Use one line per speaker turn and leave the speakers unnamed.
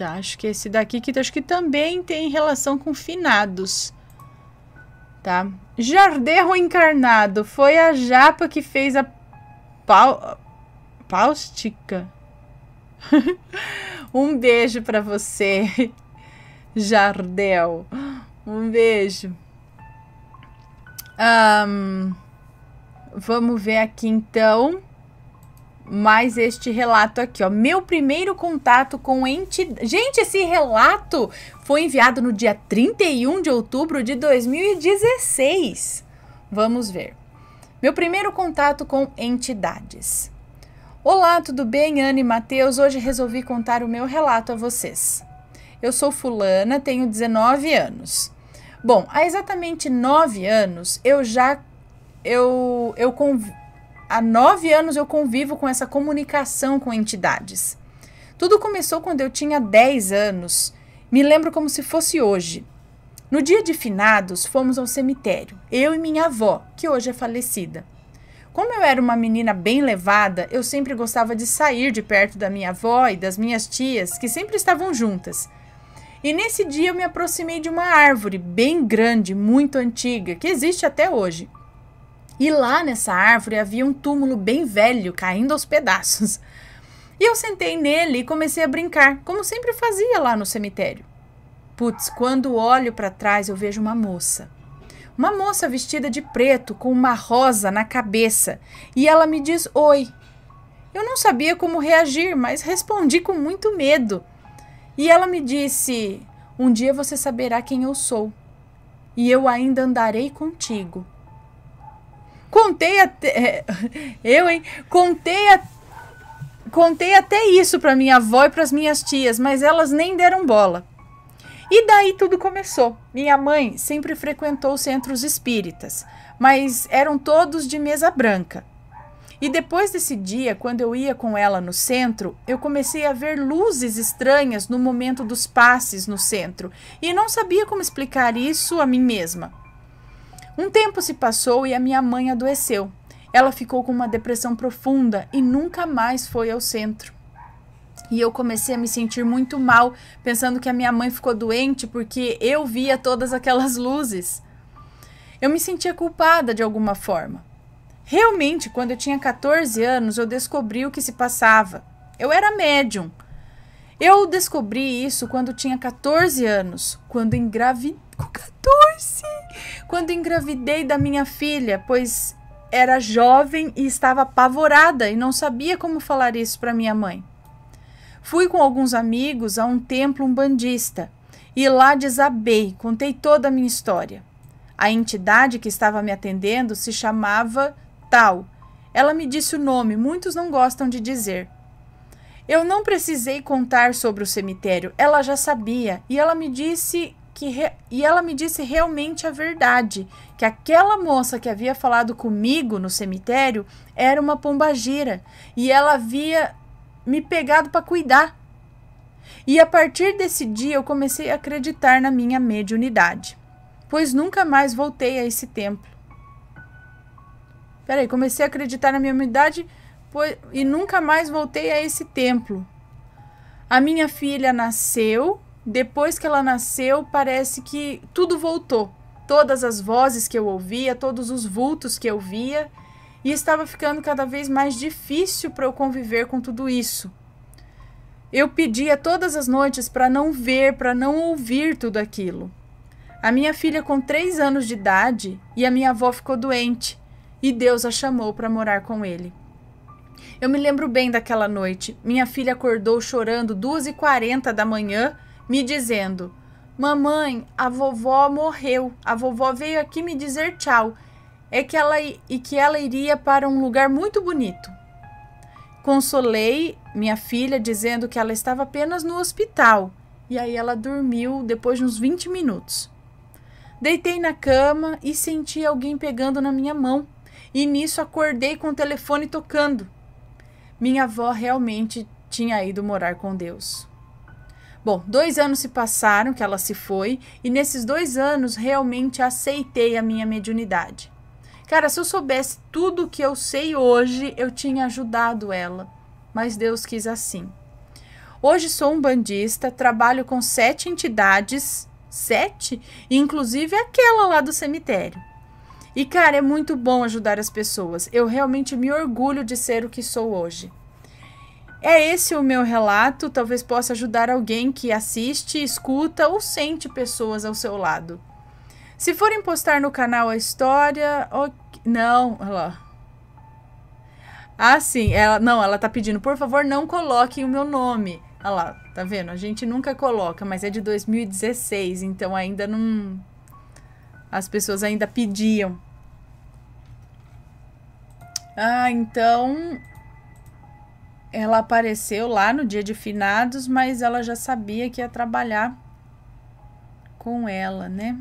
Tá, acho que esse daqui que acho que também tem relação com finados. Tá? Jarderro encarnado. Foi a japa que fez a pau... Paustica. um beijo para você, Jardel. Um beijo. Um, vamos ver aqui então mais este relato aqui, ó. Meu primeiro contato com entidade. Gente, esse relato foi enviado no dia 31 de outubro de 2016. Vamos ver. Meu primeiro contato com entidades. Olá, tudo bem? Anne e Matheus. Hoje resolvi contar o meu relato a vocês. Eu sou fulana, tenho 19 anos. Bom, há exatamente 9 anos eu já eu eu, conv, há nove anos eu convivo com essa comunicação com entidades. Tudo começou quando eu tinha 10 anos. Me lembro como se fosse hoje. No dia de finados, fomos ao cemitério, eu e minha avó, que hoje é falecida. Como eu era uma menina bem levada, eu sempre gostava de sair de perto da minha avó e das minhas tias, que sempre estavam juntas. E nesse dia eu me aproximei de uma árvore bem grande, muito antiga, que existe até hoje. E lá nessa árvore havia um túmulo bem velho caindo aos pedaços. E eu sentei nele e comecei a brincar, como sempre fazia lá no cemitério. Putz, quando olho para trás eu vejo uma moça. Uma moça vestida de preto com uma rosa na cabeça e ela me diz oi. Eu não sabia como reagir, mas respondi com muito medo. E ela me disse: Um dia você saberá quem eu sou, e eu ainda andarei contigo, Contei até. É, eu, hein? Contei até. Contei até isso para minha avó e para as minhas tias, mas elas nem deram bola. E daí tudo começou. Minha mãe sempre frequentou centros espíritas, mas eram todos de mesa branca. E depois desse dia, quando eu ia com ela no centro, eu comecei a ver luzes estranhas no momento dos passes no centro e não sabia como explicar isso a mim mesma. Um tempo se passou e a minha mãe adoeceu. Ela ficou com uma depressão profunda e nunca mais foi ao centro. E eu comecei a me sentir muito mal, pensando que a minha mãe ficou doente porque eu via todas aquelas luzes. Eu me sentia culpada de alguma forma. Realmente, quando eu tinha 14 anos, eu descobri o que se passava. Eu era médium. Eu descobri isso quando tinha 14 anos, quando engravidei. 14! quando engravidei da minha filha, pois era jovem e estava apavorada e não sabia como falar isso para minha mãe. Fui com alguns amigos a um templo umbandista e lá desabei, contei toda a minha história. A entidade que estava me atendendo se chamava Tal. Ela me disse o nome, muitos não gostam de dizer. Eu não precisei contar sobre o cemitério, ela já sabia e ela me disse que re... e ela me disse realmente a verdade, que aquela moça que havia falado comigo no cemitério era uma pombagira e ela havia me pegado para cuidar. E a partir desse dia eu comecei a acreditar na minha mediunidade, pois nunca mais voltei a esse templo. Peraí, comecei a acreditar na minha mediunidade pois... e nunca mais voltei a esse templo. A minha filha nasceu depois que ela nasceu, parece que tudo voltou. Todas as vozes que eu ouvia, todos os vultos que eu via, e estava ficando cada vez mais difícil para eu conviver com tudo isso. Eu pedia todas as noites para não ver, para não ouvir tudo aquilo. A minha filha, com três anos de idade, e a minha avó ficou doente, e Deus a chamou para morar com ele. Eu me lembro bem daquela noite. Minha filha acordou chorando duas e quarenta da manhã me dizendo: Mamãe, a vovó morreu. A vovó veio aqui me dizer tchau. É que ela e que ela iria para um lugar muito bonito. Consolei minha filha dizendo que ela estava apenas no hospital. E aí ela dormiu depois de uns 20 minutos. Deitei na cama e senti alguém pegando na minha mão. E nisso acordei com o telefone tocando. Minha avó realmente tinha ido morar com Deus. Bom, dois anos se passaram que ela se foi, e nesses dois anos realmente aceitei a minha mediunidade. Cara, se eu soubesse tudo o que eu sei hoje, eu tinha ajudado ela, mas Deus quis assim. Hoje sou um bandista, trabalho com sete entidades, sete, inclusive aquela lá do cemitério. E cara, é muito bom ajudar as pessoas. Eu realmente me orgulho de ser o que sou hoje. É esse o meu relato, talvez possa ajudar alguém que assiste, escuta ou sente pessoas ao seu lado. Se forem postar no canal a história, ok... não, olha lá. Ah, sim, ela não, ela tá pedindo, por favor, não coloquem o meu nome. Olha lá, tá vendo? A gente nunca coloca, mas é de 2016, então ainda não as pessoas ainda pediam. Ah, então ela apareceu lá no dia de finados, mas ela já sabia que ia trabalhar com ela, né?